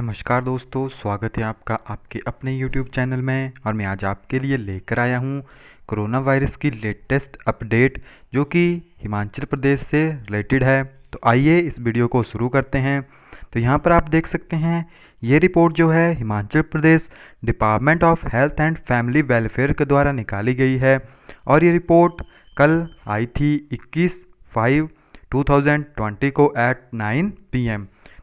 नमस्कार दोस्तों स्वागत है आपका आपके अपने YouTube चैनल में और मैं आज आपके लिए लेकर आया हूँ कोरोना वायरस की लेटेस्ट अपडेट जो कि हिमाचल प्रदेश से रिलेटेड है तो आइए इस वीडियो को शुरू करते हैं तो यहाँ पर आप देख सकते हैं ये रिपोर्ट जो है Himachal Pradesh department of health and family welfare के द्वारा निकाली गई है और ये रिपोर्ट कल आई थी इक्कीस फाइव टू को एट नाइन पी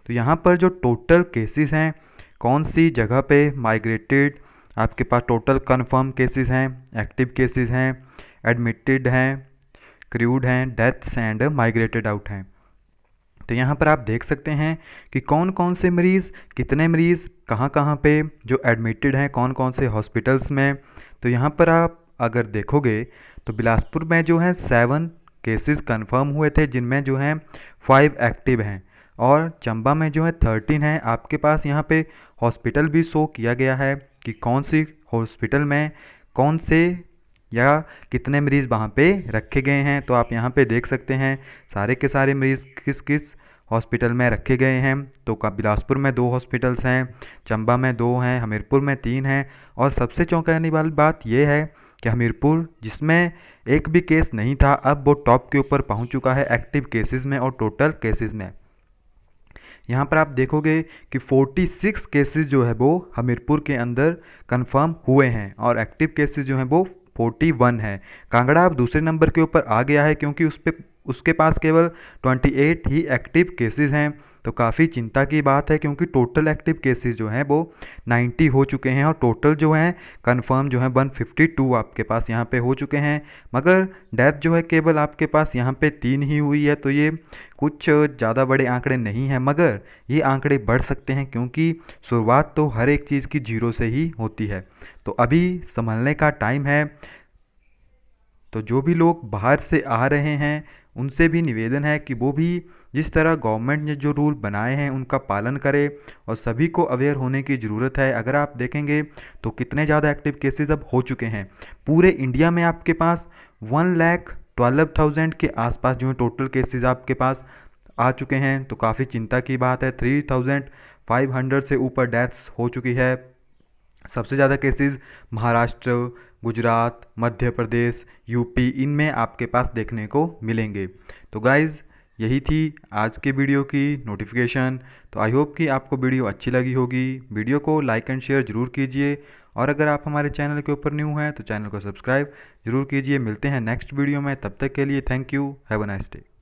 तो यहाँ पर जो टोटल केसेस हैं कौन सी जगह पे माइग्रेटेड आपके पास टोटल कन्फर्म केसेस हैं एक्टिव केसेस हैं एडमिटेड हैं क्रूड हैं डेथ्स एंड माइग्रेटेड आउट हैं तो यहाँ पर आप देख सकते हैं कि कौन कौन से मरीज़ कितने मरीज़ कहाँ कहाँ पे जो एडमिटेड हैं कौन कौन से हॉस्पिटल्स में तो यहाँ पर आप अगर देखोगे तो बिलासपुर में जो है सेवन केसेस कंफर्म हुए थे जिनमें जो हैं फाइव एक्टिव हैं और चंबा में जो है थर्टीन है आपके पास यहाँ पे हॉस्पिटल भी शो किया गया है कि कौन सी हॉस्पिटल में कौन से या कितने मरीज़ वहाँ पे रखे गए हैं तो आप यहाँ पे देख सकते हैं सारे के सारे मरीज़ किस किस हॉस्पिटल में रखे गए हैं तो बिलासपुर में दो हॉस्पिटल्स हैं चंबा में दो हैं हमीरपुर में तीन हैं और सबसे चौंकाने वाली बात यह है कि हमीरपुर जिसमें एक भी केस नहीं था अब वो टॉप के ऊपर पहुंच चुका है एक्टिव केसेस में और टोटल केसेस में यहाँ पर आप देखोगे कि 46 केसेस जो है वो हमीरपुर के अंदर कंफर्म हुए हैं और एक्टिव केसेस जो हैं वो 41 है कांगड़ा अब दूसरे नंबर के ऊपर आ गया है क्योंकि उस पर उसके पास केवल 28 ही एक्टिव केसेस हैं तो काफ़ी चिंता की बात है क्योंकि टोटल एक्टिव केसेस जो हैं वो 90 हो चुके हैं और टोटल जो हैं कंफर्म जो है 152 आपके पास यहाँ पे हो चुके हैं मगर डेथ जो है केवल आपके पास यहाँ पे तीन ही हुई है तो ये कुछ ज़्यादा बड़े आंकड़े नहीं हैं मगर ये आंकड़े बढ़ सकते हैं क्योंकि शुरुआत तो हर एक चीज़ की जीरो से ही होती है तो अभी संभलने का टाइम है तो जो भी लोग बाहर से आ रहे हैं उनसे भी निवेदन है कि वो भी जिस तरह गवर्नमेंट ने जो रूल बनाए हैं उनका पालन करें और सभी को अवेयर होने की ज़रूरत है अगर आप देखेंगे तो कितने ज़्यादा एक्टिव केसेस अब हो चुके हैं पूरे इंडिया में आपके पास वन लैख ट्वेल्व थाउजेंड के आसपास जो है टोटल केसेस आपके पास आ चुके हैं तो काफ़ी चिंता की बात है थ्री थाउजेंड फाइव हंड्रेड से ऊपर डेथ्स हो चुकी है सबसे ज़्यादा केसेस महाराष्ट्र गुजरात मध्य प्रदेश यूपी इनमें आपके पास देखने को मिलेंगे तो गाइज़ यही थी आज के वीडियो की नोटिफिकेशन तो आई होप कि आपको वीडियो अच्छी लगी होगी वीडियो को लाइक एंड शेयर ज़रूर कीजिए और अगर आप हमारे चैनल के ऊपर न्यू हैं तो चैनल को सब्सक्राइब ज़रूर कीजिए मिलते हैं नेक्स्ट वीडियो में तब तक के लिए thank you have a nice day